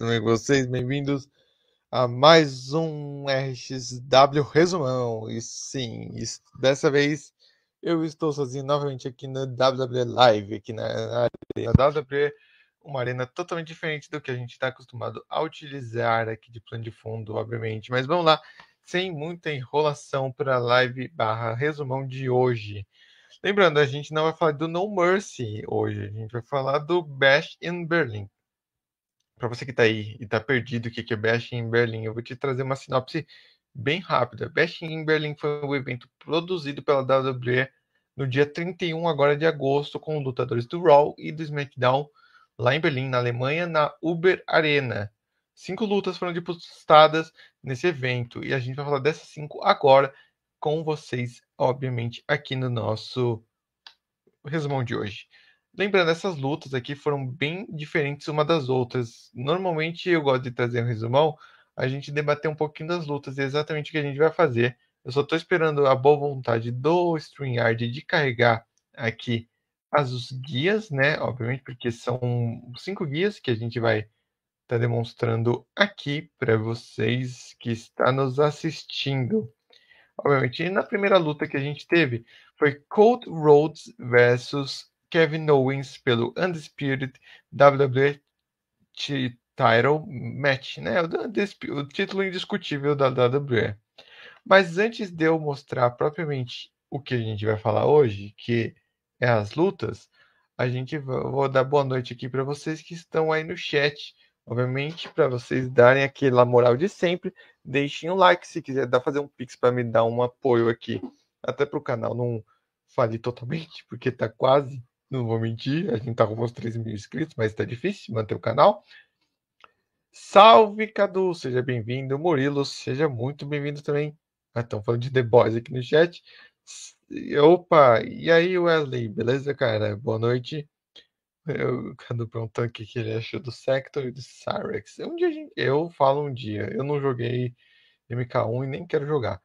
tudo bem com vocês? Bem-vindos a mais um RXW Resumão. E sim, isso, dessa vez eu estou sozinho novamente aqui na WWE Live, aqui na, na, na WWE, uma arena totalmente diferente do que a gente está acostumado a utilizar aqui de plano de fundo, obviamente. Mas vamos lá, sem muita enrolação para a live barra resumão de hoje. Lembrando, a gente não vai falar do No Mercy hoje, a gente vai falar do Bash in Berlin para você que está aí e está perdido o que, é Bash in Berlin? eu vou te trazer uma sinopse bem rápida. Bash in Berlin foi um evento produzido pela WWE no dia 31 agora de agosto com lutadores do Raw e do SmackDown lá em Berlim, na Alemanha, na Uber Arena. Cinco lutas foram disputadas nesse evento e a gente vai falar dessas cinco agora com vocês, obviamente, aqui no nosso resumão de hoje. Lembrando, essas lutas aqui foram bem diferentes uma das outras. Normalmente eu gosto de trazer um resumão, a gente debater um pouquinho das lutas e é exatamente o que a gente vai fazer. Eu só estou esperando a boa vontade do StreamYard de carregar aqui as guias, né? Obviamente, porque são cinco guias que a gente vai estar tá demonstrando aqui para vocês que está nos assistindo. Obviamente, na primeira luta que a gente teve foi Cold Rhodes versus Kevin Owens pelo Undisputed WWE Title Match, né? O, o título indiscutível da WWE. Mas antes de eu mostrar propriamente o que a gente vai falar hoje, que é as lutas, a gente vou dar boa noite aqui para vocês que estão aí no chat. Obviamente, para vocês darem aquela moral de sempre, deixem um like se quiser dar fazer um pix para me dar um apoio aqui, até para o canal não falir totalmente, porque está quase não vou mentir, a gente tá com uns 3 mil inscritos, mas tá difícil manter o canal. Salve, Cadu! Seja bem-vindo. Murilo, seja muito bem-vindo também. Ah, estão falando de The Boys aqui no chat. Opa! E aí, Wesley? Beleza, cara? Boa noite. Eu, Cadu perguntando o que, que ele achou do Sector e do Cyrex. Um dia gente, eu falo um dia. Eu não joguei MK1 e nem quero jogar.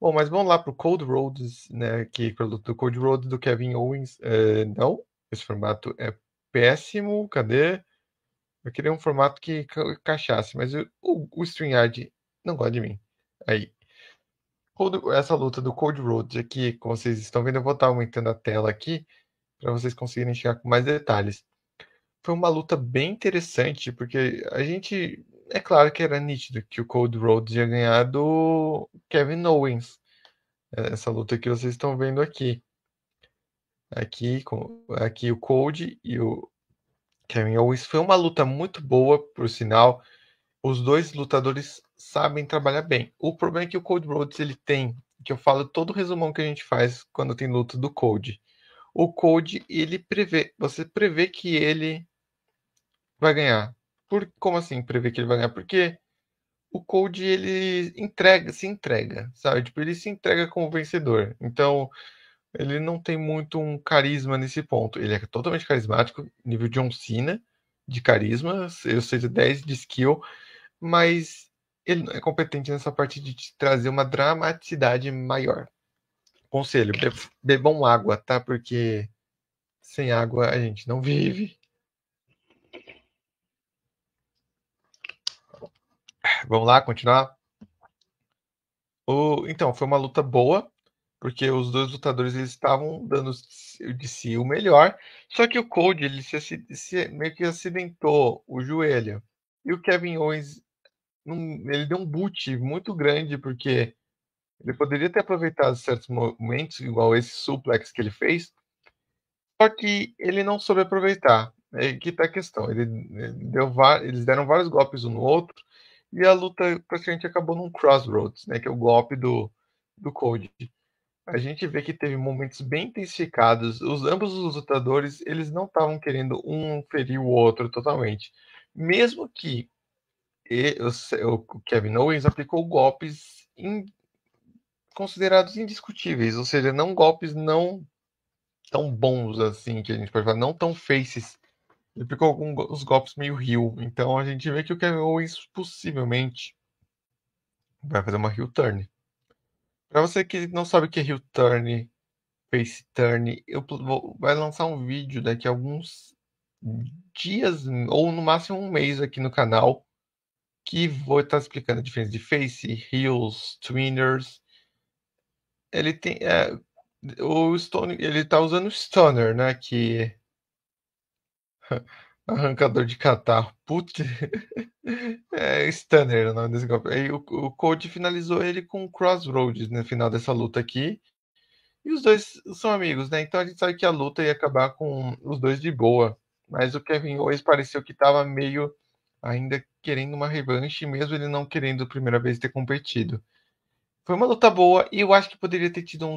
Bom, mas vamos lá para o Cold Roads, né? Que é produto do Cold Roads do Kevin Owens. É, não, esse formato é péssimo. Cadê? Eu queria um formato que encaixasse, mas eu, o, o StreamYard não gosta de mim. Aí. Essa luta do Cold Roads aqui, como vocês estão vendo, eu vou estar aumentando a tela aqui para vocês conseguirem chegar com mais detalhes. Foi uma luta bem interessante, porque a gente é claro que era nítido que o Cold Road ia ganhar do Kevin Owens. É, essa luta que vocês estão vendo aqui. Aqui, com, aqui o Cold e o Kevin Owens. Foi uma luta muito boa, por sinal. Os dois lutadores sabem trabalhar bem. O problema é que o Cold Rhodes ele tem, que eu falo todo o resumão que a gente faz quando tem luta do Cold. O Cold, ele prevê, você prevê que ele vai ganhar. Por, como assim prever que ele vai ganhar? Porque o Cold ele entrega, se entrega, sabe? Tipo, ele se entrega como vencedor. Então, ele não tem muito um carisma nesse ponto. Ele é totalmente carismático, nível John Cena de carisma, eu sei 10 de skill, mas ele não é competente nessa parte de te trazer uma dramaticidade maior. Conselho, bebam água, tá? Porque sem água a gente não vive. Vamos lá, continuar. O, então, foi uma luta boa, porque os dois lutadores eles estavam dando de si o melhor, só que o Cold ele se, se, meio que acidentou o joelho. E o Kevin Owens ele deu um boot muito grande, porque ele poderia ter aproveitado certos momentos, igual esse suplex que ele fez, só que ele não soube aproveitar. É que tá a questão. Ele, ele deu, eles deram vários golpes um no outro, e a luta praticamente acabou num crossroads, né, que é o golpe do, do Cody. A gente vê que teve momentos bem intensificados. Os ambos os lutadores, eles não estavam querendo um ferir o outro totalmente. Mesmo que e, o, o Kevin Owens aplicou golpes in, considerados indiscutíveis, ou seja, não golpes não tão bons assim, que a gente pode falar, não tão faces ele ficou com os golpes meio heal. Então a gente vê que o Kevin Owens possivelmente vai fazer uma heel turn. Pra você que não sabe o que é heal turn, face turn, eu vou, vai lançar um vídeo daqui a alguns dias, ou no máximo um mês aqui no canal, que vou estar tá explicando a diferença de face, heels twiners Ele tem. É, o Stone, ele tá usando o Stunner, né? Que Arrancador de catarro. Putz. É Stunner né, o nome desse golpe. Aí o, o finalizou ele com Crossroads no final dessa luta aqui. E os dois são amigos, né? Então a gente sabe que a luta ia acabar com os dois de boa. Mas o Kevin Owens pareceu que estava meio ainda querendo uma revanche, mesmo ele não querendo a primeira vez ter competido. Foi uma luta boa e eu acho que poderia ter tido um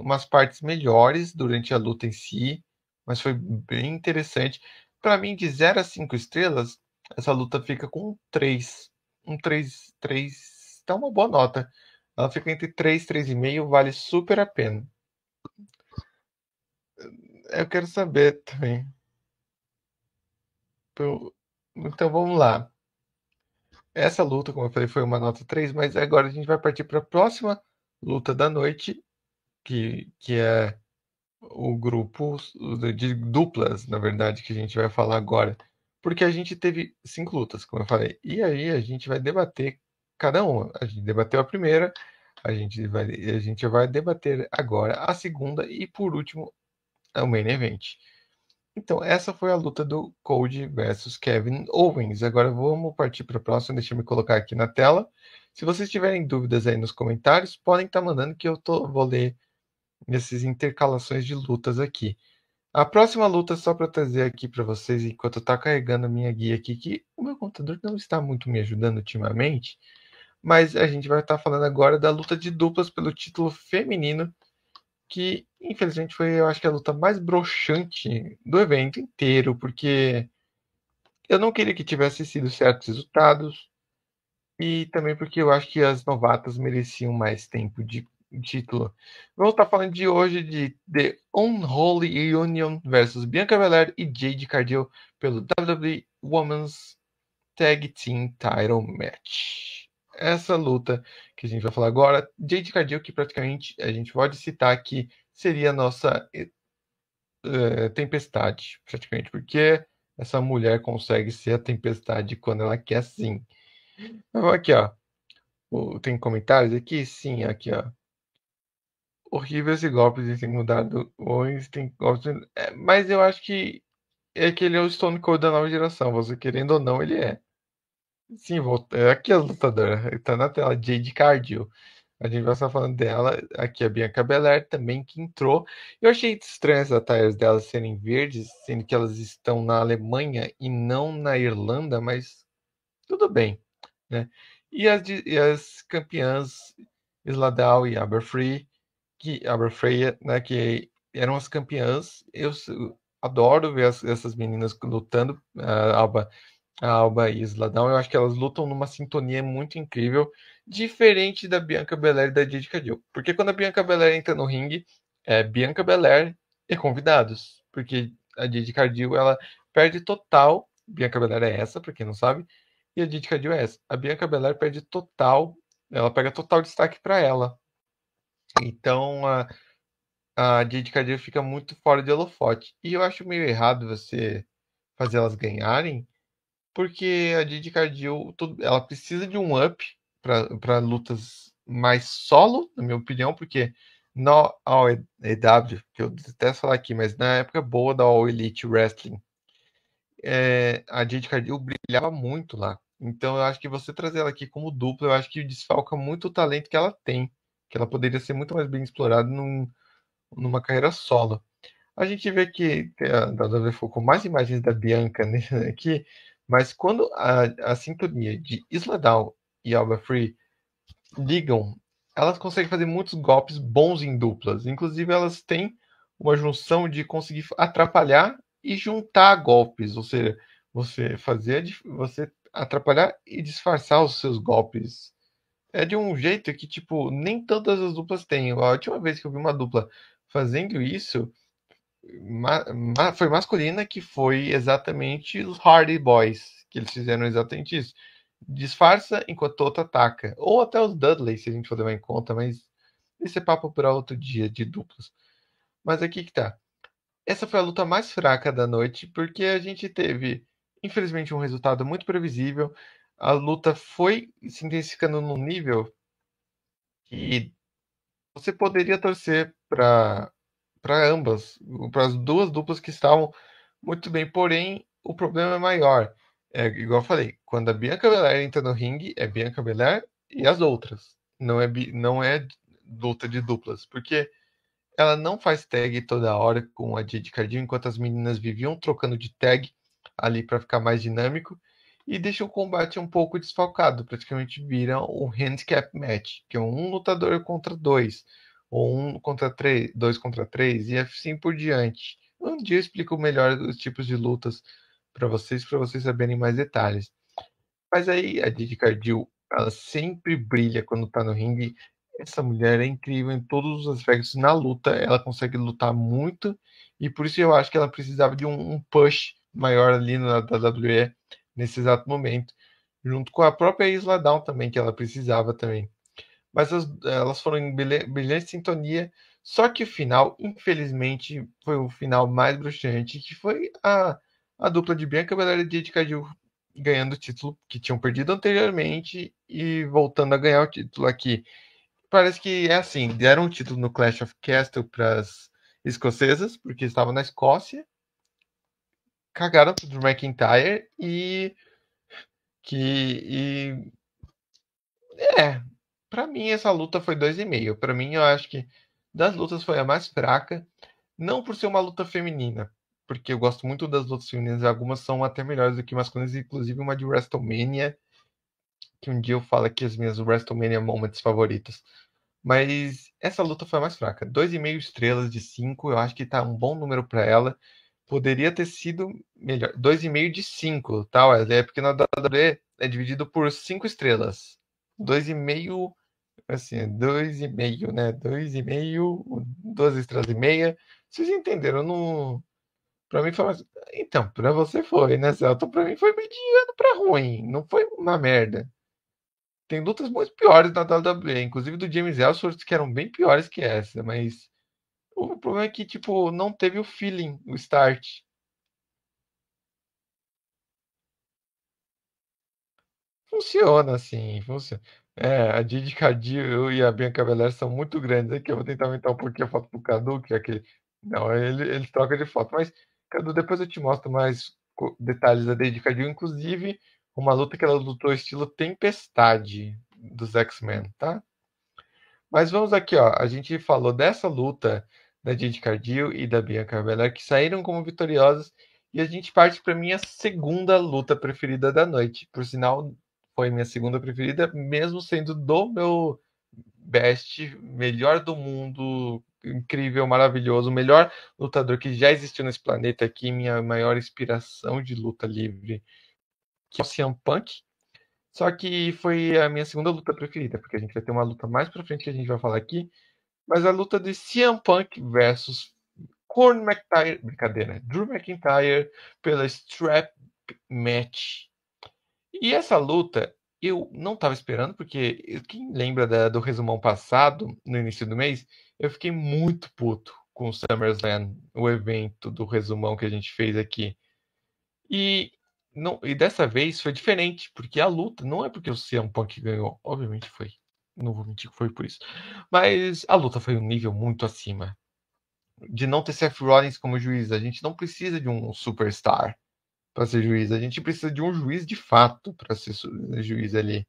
umas partes melhores durante a luta em si, mas foi bem interessante para mim, de 0 a 5 estrelas, essa luta fica com 3. Um 3, 3 tá uma boa nota. Ela fica entre 3 e 3,5, vale super a pena. Eu quero saber também. Então, então vamos lá. Essa luta, como eu falei, foi uma nota 3, mas agora a gente vai partir para a próxima luta da noite, que, que é o grupo de duplas, na verdade, que a gente vai falar agora. Porque a gente teve cinco lutas, como eu falei. E aí a gente vai debater cada uma. A gente debateu a primeira, a gente vai, a gente vai debater agora a segunda e, por último, o main event. Então, essa foi a luta do Cody versus Kevin Owens. Agora vamos partir para o próximo Deixa eu me colocar aqui na tela. Se vocês tiverem dúvidas aí nos comentários, podem estar tá mandando que eu tô, vou ler nessas intercalações de lutas aqui. A próxima luta, só para trazer aqui para vocês, enquanto eu estou tá carregando a minha guia aqui, que o meu computador não está muito me ajudando ultimamente, mas a gente vai estar tá falando agora da luta de duplas pelo título feminino, que infelizmente foi, eu acho que a luta mais broxante do evento inteiro, porque eu não queria que tivesse sido certos resultados, e também porque eu acho que as novatas mereciam mais tempo de título. Vamos estar tá falando de hoje de The Unholy Union versus Bianca Belair e Jade Cardio pelo WWE Women's Tag Team Title Match. Essa luta que a gente vai falar agora, Jade Cardio, que praticamente a gente pode citar que seria a nossa eh, eh, tempestade, praticamente, porque essa mulher consegue ser a tempestade quando ela quer sim. Então, aqui, ó. Tem comentários aqui? Sim, aqui, ó horrível esse golpe de ter mudado o Einstein. É, mas eu acho que é que ele é o Stone Cold da nova geração. Você querendo ou não, ele é. Sim, volta, é aqui a lutadora. Está na tela, Jade Cardio. A gente vai estar falando dela. Aqui a Bianca Belair também, que entrou. Eu achei estranho as attires delas serem verdes, sendo que elas estão na Alemanha e não na Irlanda, mas tudo bem. Né? E, as, e as campeãs Sladal e Aberfree que a Freya, né, que eram as campeãs. Eu adoro ver as, essas meninas lutando, a Alba, a Alba e Sladão. Eu acho que elas lutam numa sintonia muito incrível, diferente da Bianca Belair e da Jade Jill. Porque quando a Bianca Belair entra no ringue, é Bianca Belair e convidados, porque a Jade Cardio ela perde total. Bianca Belair é essa, para quem não sabe, e a Jade Cardio é essa. A Bianca Belair perde total, ela pega total destaque para ela, então a, a Jade Cardio fica muito fora de holofote. E eu acho meio errado você fazer elas ganharem, porque a Jade Cardio, ela precisa de um up para lutas mais solo, na minha opinião, porque na AEW, que eu detesto falar aqui, mas na época boa da All Elite Wrestling, é, a Jade Cardio brilhava muito lá. Então eu acho que você trazer ela aqui como dupla, eu acho que desfalca muito o talento que ela tem que ela poderia ser muito mais bem explorada num, numa carreira solo. A gente vê que a WWE focou mais imagens da Bianca né, aqui, mas quando a, a sintonia de Isladal e Alba Free ligam, elas conseguem fazer muitos golpes bons em duplas. Inclusive, elas têm uma junção de conseguir atrapalhar e juntar golpes, ou seja, você fazer você atrapalhar e disfarçar os seus golpes é de um jeito que, tipo, nem todas as duplas têm. A última vez que eu vi uma dupla fazendo isso ma ma foi masculina, que foi exatamente os Hardy Boys, que eles fizeram exatamente isso. Disfarça enquanto outro ataca. Ou até os Dudley, se a gente for levar em conta, mas esse é papo para outro dia de duplas. Mas aqui que tá. Essa foi a luta mais fraca da noite, porque a gente teve, infelizmente, um resultado muito previsível a luta foi se intensificando num nível que você poderia torcer para para ambas, para as duas duplas que estavam muito bem, porém o problema é maior. É igual eu falei, quando a Bianca Belair entra no ringue, é Bianca Belair e as outras. Não é não é luta de duplas, porque ela não faz tag toda hora com a de Cardinho, enquanto as meninas viviam trocando de tag ali para ficar mais dinâmico e deixa o combate um pouco desfalcado. Praticamente vira um handicap match, que é um lutador contra dois, ou um contra três, dois contra três, e assim por diante. Um dia eu explico melhor os tipos de lutas para vocês, para vocês saberem mais detalhes. Mas aí a Didi Cardio, ela sempre brilha quando tá no ringue. Essa mulher é incrível em todos os aspectos. Na luta, ela consegue lutar muito. E por isso eu acho que ela precisava de um, um push maior ali na WWE nesse exato momento, junto com a própria Isla Down também, que ela precisava também. Mas as, elas foram em brilhante sintonia, só que o final, infelizmente, foi o final mais bruxante, que foi a, a dupla de Bianca Belair e Caju ganhando o título que tinham perdido anteriormente e voltando a ganhar o título aqui. Parece que é assim, deram o título no Clash of Castle para as escocesas, porque estavam na Escócia, cagaram pro Drew McIntyre e que e é, para mim essa luta foi 2,5. Para mim eu acho que das lutas foi a mais fraca, não por ser uma luta feminina, porque eu gosto muito das lutas femininas, algumas são até melhores do que masculinas, inclusive uma de WrestleMania, que um dia eu falo aqui as minhas WrestleMania moments favoritas. Mas essa luta foi a mais fraca. 2,5 estrelas de 5, eu acho que tá um bom número para ela poderia ter sido melhor. 2,5 de 5, tal. Tá, é porque na WWE é dividido por 5 estrelas. 2,5, assim, 2,5, é né? 2,5, 2 estrelas e meia. Vocês entenderam? Não... Pra mim foi mais... Então, pra você foi, né, Celto? Pra mim foi mediano pra ruim. Não foi uma merda. Tem lutas muito piores na WWE, inclusive do James Ellsworth, que eram bem piores que essa, mas o problema é que, tipo, não teve o feeling, o start. Funciona, assim, funciona. É, a Didi Cadio e a Bianca Belair são muito grandes. Aqui eu vou tentar aumentar um pouquinho a foto pro Cadu, que é aquele... Não, ele, ele troca de foto. Mas, Cadu, depois eu te mostro mais detalhes da Didi Cadio, inclusive uma luta que ela lutou estilo Tempestade dos X-Men, tá? Mas vamos aqui, ó. A gente falou dessa luta da Jade Cardio e da Bianca Belair, que saíram como vitoriosas. E a gente parte para minha segunda luta preferida da noite. Por sinal, foi minha segunda preferida, mesmo sendo do meu best, melhor do mundo, incrível, maravilhoso, melhor lutador que já existiu nesse planeta aqui, minha maior inspiração de luta livre, que é o Cian Punk. Só que foi a minha segunda luta preferida, porque a gente vai ter uma luta mais para frente que a gente vai falar aqui, mas a luta de CM Punk versus Corn McIntyre, brincadeira, Drew McIntyre pela Strap Match. E essa luta eu não estava esperando, porque quem lembra da, do resumão passado, no início do mês, eu fiquei muito puto com o SummerSlam, o evento do resumão que a gente fez aqui. E, não, e dessa vez foi diferente, porque a luta não é porque o CM Punk ganhou, obviamente foi não vou mentir que foi por isso. Mas a luta foi um nível muito acima. De não ter Seth Rollins como juiz, a gente não precisa de um superstar para ser juiz, a gente precisa de um juiz de fato para ser juiz ali.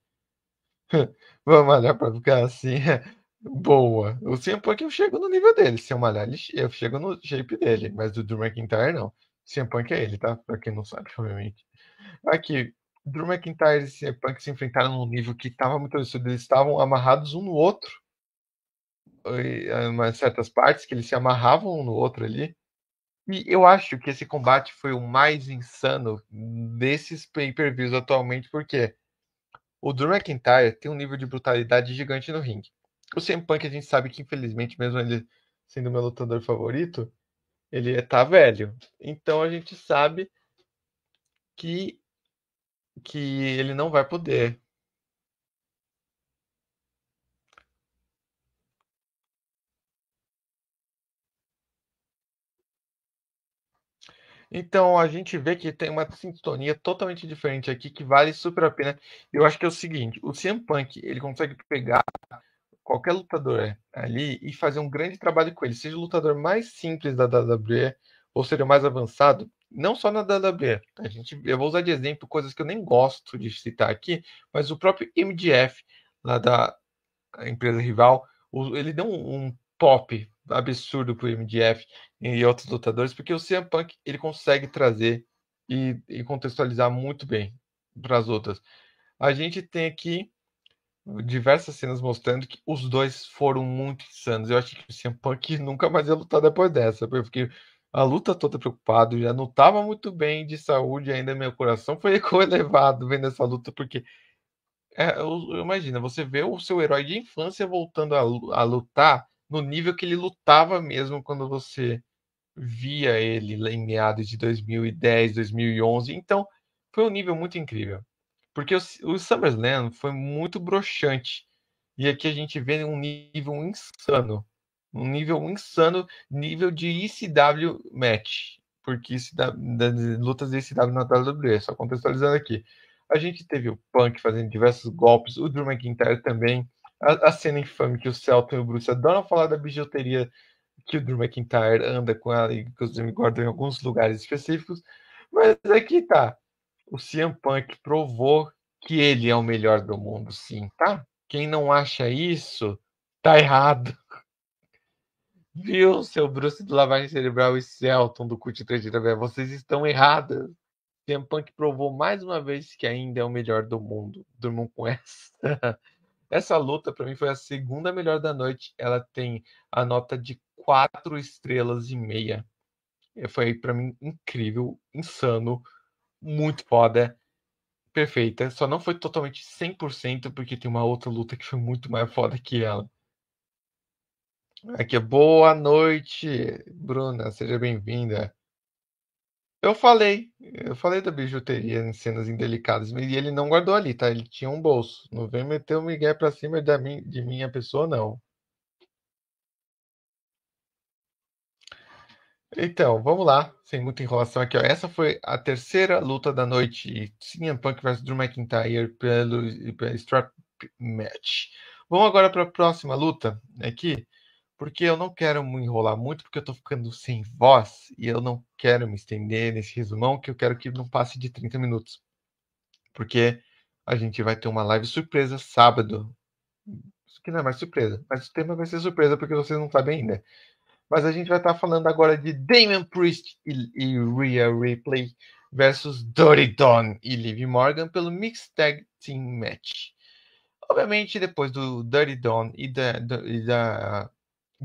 Vamos malhar para ficar assim. Boa. O CM Punk eu chego no nível dele. Se eu malhar, eu chego no shape dele. Mas o Drew McIntyre não. CM Punk é ele, tá? Pra quem não sabe, obviamente. Aqui, Drew McIntyre e CM Punk se enfrentaram num nível que estava muito absurdo. Eles estavam amarrados um no outro. Eh, em certas partes que eles se amarravam um no outro ali. E eu acho que esse combate foi o mais insano desses pay-per-views atualmente, porque o Drew McIntyre tem um nível de brutalidade gigante no ringue. O CM Punk a gente sabe que, infelizmente, mesmo ele sendo meu lutador favorito, ele tá velho. Então a gente sabe que que ele não vai poder. Então a gente vê que tem uma sintonia totalmente diferente aqui que vale super a pena. Eu acho que é o seguinte, o CM Punk, ele consegue pegar qualquer lutador ali e fazer um grande trabalho com ele, seja o lutador mais simples da WWE ou seja o mais avançado, não só na WWE. A gente, eu vou usar de exemplo coisas que eu nem gosto de citar aqui, mas o próprio MDF, lá da empresa rival, ele deu um, um top absurdo pro MDF e outros lutadores, porque o CM Punk ele consegue trazer e, e contextualizar muito bem para as outras. A gente tem aqui diversas cenas mostrando que os dois foram muito insanos. Eu acho que o CM Punk nunca mais ia lutar depois dessa, porque a luta toda preocupado, já não estava muito bem de saúde ainda, meu coração foi elevado vendo essa luta, porque é, eu, eu imagina, você vê o seu herói de infância voltando a, a, lutar no nível que ele lutava mesmo quando você via ele em meados de 2010, 2011, então foi um nível muito incrível, porque o, o SummerSlam foi muito broxante, e aqui a gente vê um nível insano um nível insano, nível de ICW match, porque das lutas de ICW na WWE, só contextualizando aqui. A gente teve o Punk fazendo diversos golpes, o Drew McIntyre também, a, a cena infame que o Celton e o Bruce adoram falar da bijuteria que o Drew McIntyre anda com ela e que os Jimmy Gordon em alguns lugares específicos, mas aqui tá, o CM Punk provou que ele é o melhor do mundo, sim, tá? Quem não acha isso, tá errado. Viu, seu Bruce de lavagem cerebral e Celton do Cult 3 de Travé, vocês estão erradas. CM Punk provou mais uma vez que ainda é o melhor do mundo. Durmam com essa. Essa luta, para mim, foi a segunda melhor da noite. Ela tem a nota de quatro estrelas e meia. Foi, para mim, incrível, insano, muito foda, perfeita. Só não foi totalmente 100%, porque tem uma outra luta que foi muito mais foda que ela. Aqui, boa noite, Bruna, seja bem-vinda. Eu falei, eu falei da bijuteria em cenas indelicadas, e ele não guardou ali, tá? Ele tinha um bolso. Não vem meter o Miguel pra cima da mim, de minha pessoa, não. Então, vamos lá, sem muita enrolação aqui. Ó. Essa foi a terceira luta da noite, CM Punk vs. Drew McIntyre pelo, pelo Strap Match. Vamos agora para a próxima luta aqui, né, porque eu não quero me enrolar muito, porque eu estou ficando sem voz e eu não quero me estender nesse resumão, que eu quero que não passe de 30 minutos. Porque a gente vai ter uma live surpresa sábado. Isso que não é mais surpresa, mas o tema vai ser surpresa porque vocês não sabem ainda. Mas a gente vai estar tá falando agora de Damon Priest e, e Rhea Ripley versus Dory Dawn e Liv Morgan pelo Mixed Tag Team Match. Obviamente, depois do Dirty Dawn e da, da, e da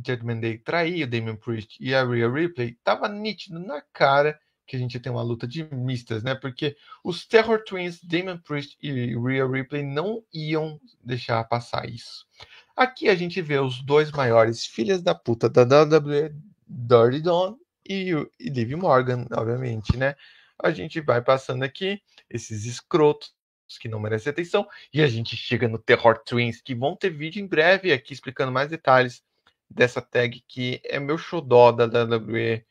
Judgment Day trair o Damien Priest e a Rhea Ripley, tava nítido na cara que a gente tem uma luta de mistas, né? Porque os Terror Twins, Damon Priest e Rhea Ripley não iam deixar passar isso. Aqui a gente vê os dois maiores filhas da puta da WWE, Dirty Dawn e, e Liv Morgan, obviamente, né? A gente vai passando aqui esses escrotos que não merecem atenção e a gente chega no Terror Twins, que vão ter vídeo em breve aqui explicando mais detalhes dessa tag que é meu xodó da WWE.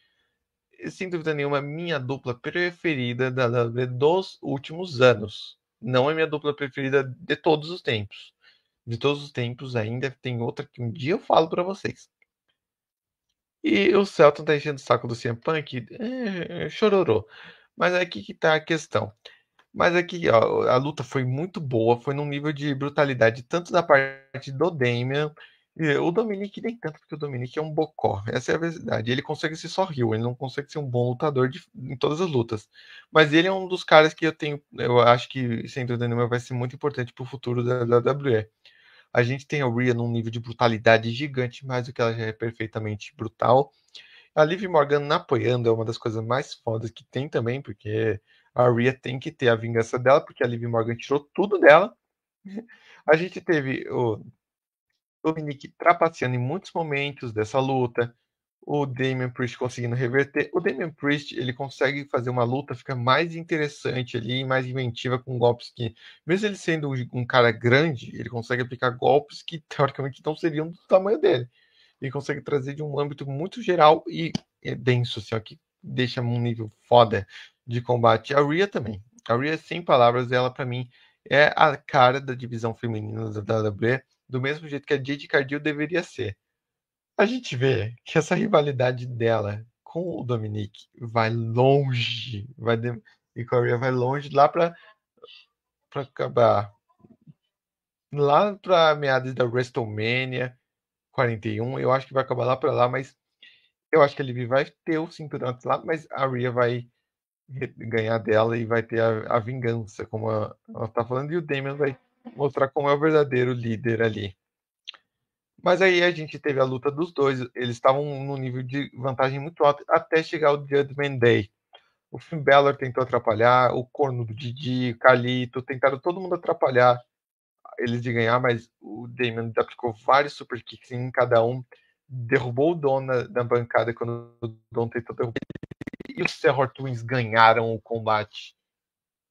Sem dúvida nenhuma, minha dupla preferida da WWE dos últimos anos. Não é minha dupla preferida de todos os tempos. De todos os tempos, ainda tem outra que um dia eu falo para vocês. E o Celton tá enchendo o saco do CM Punk, é, chororô. Mas aqui que tá a questão. Mas aqui, ó, a luta foi muito boa, foi num nível de brutalidade, tanto da parte do Damian é, o Dominique nem tanto, porque o Dominique é um bocó. Essa é a verdade. Ele consegue ser só rio, ele não consegue ser um bom lutador de, em todas as lutas. Mas ele é um dos caras que eu tenho, eu acho que, sem dúvida nenhuma, vai ser muito importante pro futuro da, da WWE. A gente tem a Rhea num nível de brutalidade gigante, mais do que ela já é perfeitamente brutal. A Liv Morgan apoiando é uma das coisas mais fodas que tem também, porque a Rhea tem que ter a vingança dela, porque a Liv Morgan tirou tudo dela. A gente teve o Dominique trapaceando em muitos momentos dessa luta, o Damian Priest conseguindo reverter. O Damian Priest ele consegue fazer uma luta fica mais interessante ali, mais inventiva com golpes que, mesmo ele sendo um cara grande, ele consegue aplicar golpes que teoricamente não seriam do tamanho dele. Ele consegue trazer de um âmbito muito geral e é denso, assim, ó, que deixa um nível foda de combate. A Rhea também. A Rhea, sem palavras, ela para mim é a cara da divisão feminina da WWE do mesmo jeito que a Jade Cardio deveria ser. A gente vê que essa rivalidade dela com o Dominique vai longe, vai de... e Coreia vai longe lá para para acabar lá para meados da WrestleMania 41, eu acho que vai acabar lá para lá, mas eu acho que a Liv vai ter o cinturão lá, mas a Rhea vai ganhar dela e vai ter a, a vingança, como ela está falando, e o Damien vai mostrar como é o verdadeiro líder ali. Mas aí a gente teve a luta dos dois, eles estavam num nível de vantagem muito alto até chegar o Judgment Day. O Finn Balor tentou atrapalhar, o corno do Didi, Calito, tentaram todo mundo atrapalhar eles de ganhar, mas o Damon aplicou vários super kicks em cada um, derrubou o Don na, na bancada quando o Don tentou derrubar. E os Terror Twins ganharam o combate,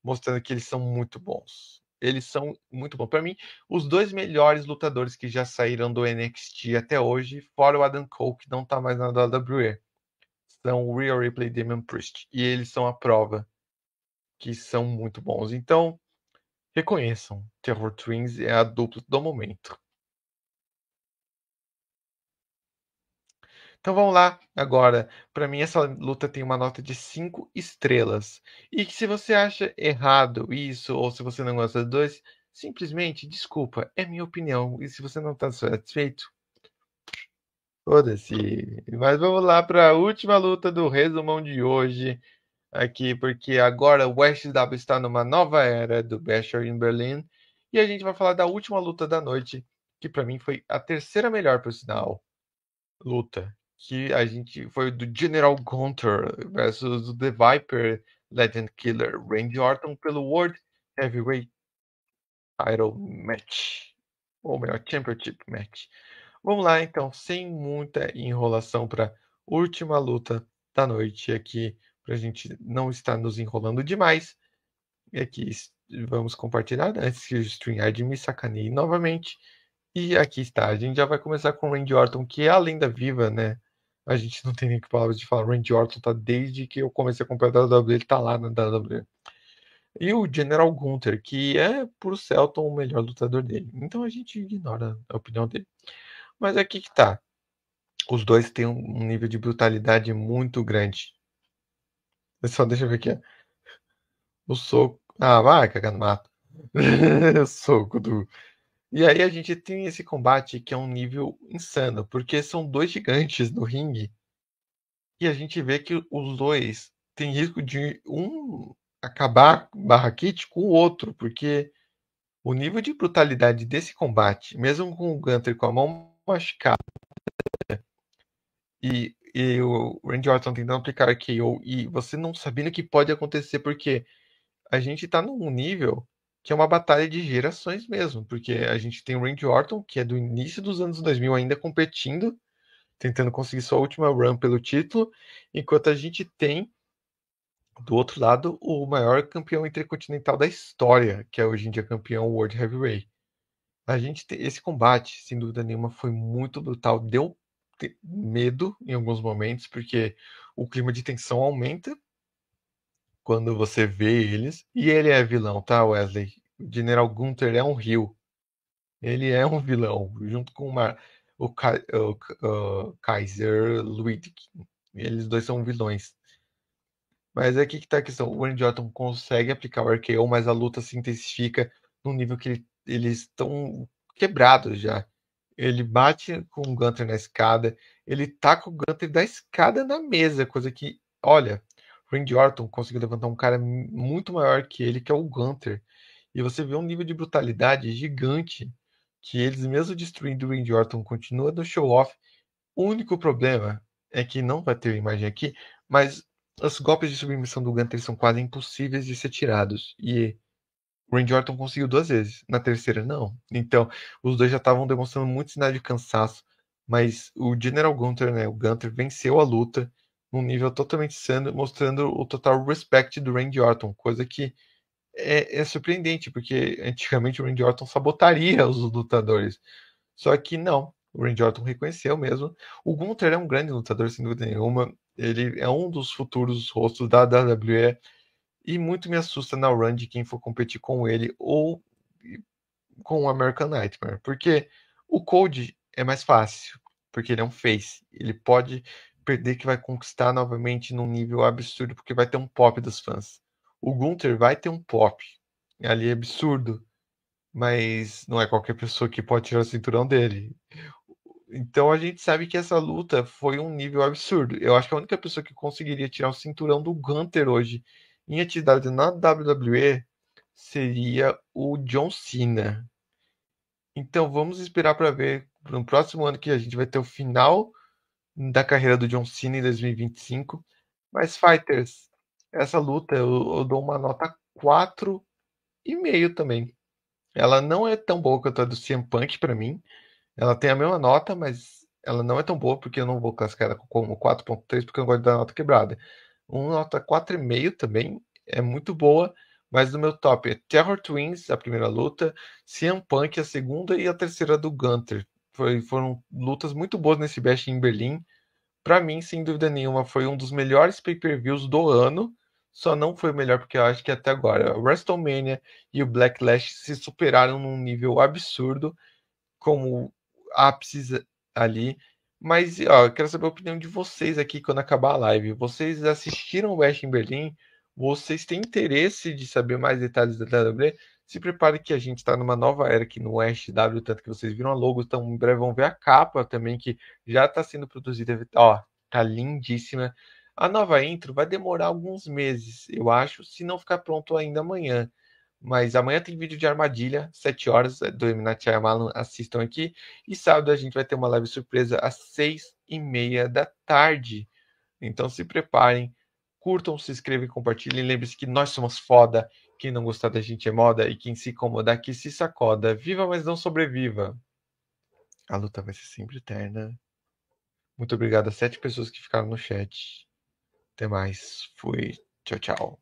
mostrando que eles são muito bons eles são muito bons. Para mim, os dois melhores lutadores que já saíram do NXT até hoje, fora o Adam Cole, que não tá mais na WWE, são o Real Ripley e Demon Priest. E eles são a prova que são muito bons. Então, reconheçam, Terror Twins é a dupla do momento. Então vamos lá agora. Para mim, essa luta tem uma nota de 5 estrelas. E que se você acha errado isso, ou se você não gosta dos dois, simplesmente desculpa, é minha opinião. E se você não está satisfeito, foda-se. Mas vamos lá para a última luta do resumão de hoje. Aqui, porque agora o SW está numa nova era do Bachelor in Berlin E a gente vai falar da última luta da noite, que para mim foi a terceira melhor, por sinal, luta que a gente foi do General Gunter versus The Viper Legend Killer Randy Orton pelo World Heavyweight Title Match, ou melhor, Championship Match. Vamos lá então, sem muita enrolação para última luta da noite aqui, para a gente não estar nos enrolando demais. E aqui vamos compartilhar né, antes que o StreamYard me sacaneie novamente. E aqui está, a gente já vai começar com o Randy Orton, que é a lenda viva, né? a gente não tem nem que palavra de falar. Randy Orton tá desde que eu comecei a acompanhar a WWE, ele tá lá na WWE. E o General Gunther, que é por Celton o melhor lutador dele. Então a gente ignora a opinião dele. Mas aqui que tá. Os dois têm um nível de brutalidade muito grande. Só deixa eu ver aqui. O soco. Ah, vai cagando mato. o soco do, e aí a gente tem esse combate que é um nível insano, porque são dois gigantes no ringue. E a gente vê que os dois têm risco de um acabar barra kit com o outro, porque o nível de brutalidade desse combate, mesmo com o Gunter com a mão machucada e, e o Randy Orton tentando aplicar KO e você não sabendo o que pode acontecer, porque a gente tá num nível que é uma batalha de gerações mesmo, porque a gente tem o Randy Orton, que é do início dos anos 2000 ainda competindo, tentando conseguir sua última run pelo título, enquanto a gente tem do outro lado o maior campeão intercontinental da história, que é hoje em dia campeão World Heavyweight. A gente tem esse combate, sem dúvida nenhuma, foi muito brutal, deu medo em alguns momentos, porque o clima de tensão aumenta quando você vê eles. E ele é vilão, tá, Wesley? O General Gunther é um rio. Ele é um vilão, junto com uma, o, Ka, o Kaiser Ludwig. Eles dois são vilões. Mas é aqui que tá a questão. O Randy Orton consegue aplicar o RKO, mas a luta se intensifica no nível que ele, eles estão quebrados já. Ele bate com o Gunter na escada, ele taca o Gunter da escada na mesa, coisa que, olha, Randy Orton conseguiu levantar um cara muito maior que ele, que é o Gunter. E você vê um nível de brutalidade gigante que eles, mesmo destruindo o Randy Orton, continua no show-off. O único problema é que não vai ter imagem aqui, mas os golpes de submissão do Gunter são quase impossíveis de ser tirados. E o Randy Orton conseguiu duas vezes, na terceira não. Então, os dois já estavam demonstrando muito sinal de cansaço, mas o General Gunter, né, o Gunter venceu a luta num nível totalmente sano, mostrando o total respect do Randy Orton, coisa que é, é surpreendente, porque antigamente o Randy Orton sabotaria os lutadores. Só que não, o Randy Orton reconheceu mesmo. O Gunther é um grande lutador, sem dúvida nenhuma. Ele é um dos futuros rostos da WWE. E muito me assusta na run de quem for competir com ele ou com o American Nightmare. Porque o Code é mais fácil, porque ele é um face. Ele pode perder que vai conquistar novamente num nível absurdo, porque vai ter um pop dos fãs. O Gunther vai ter um pop. Ali é absurdo. Mas não é qualquer pessoa que pode tirar o cinturão dele. Então a gente sabe que essa luta foi um nível absurdo. Eu acho que a única pessoa que conseguiria tirar o cinturão do Gunther hoje em atividade na WWE seria o John Cena. Então vamos esperar para ver no próximo ano que a gente vai ter o final da carreira do John Cena em 2025. Mas, Fighters, essa luta eu, eu dou uma nota 4,5 também. Ela não é tão boa quanto a do CM Punk para mim. Ela tem a mesma nota, mas ela não é tão boa porque eu não vou classificar ela como 4.3 porque eu gosto da nota quebrada. Uma nota 4,5 também é muito boa, mas no meu top é Terror Twins, a primeira luta, CM Punk, a segunda e a terceira do Gunter foi, foram lutas muito boas nesse Bash em Berlim. Para mim, sem dúvida nenhuma, foi um dos melhores pay-per-views do ano. Só não foi o melhor porque eu acho que até agora o WrestleMania e o Blacklash se superaram num nível absurdo, como ápices ali. Mas ó, eu quero saber a opinião de vocês aqui quando acabar a live. Vocês assistiram o Bash em Berlim? Vocês têm interesse de saber mais detalhes da WWE? Se prepare que a gente está numa nova era aqui no SW, tanto que vocês viram a logo, então em breve vão ver a capa também, que já está sendo produzida. Ó, tá lindíssima. A nova intro vai demorar alguns meses, eu acho, se não ficar pronto ainda amanhã. Mas amanhã tem vídeo de armadilha, 7 horas, é, do M. Night assistam aqui. E sábado a gente vai ter uma live surpresa às 6 e meia da tarde. Então se preparem, curtam, se inscrevam e compartilhem. Lembre-se que nós somos foda quem não gostar da gente é moda e quem se incomodar que se sacoda. Viva, mas não sobreviva. A luta vai ser sempre eterna. Muito obrigado a sete pessoas que ficaram no chat. Até mais. Fui. Tchau, tchau.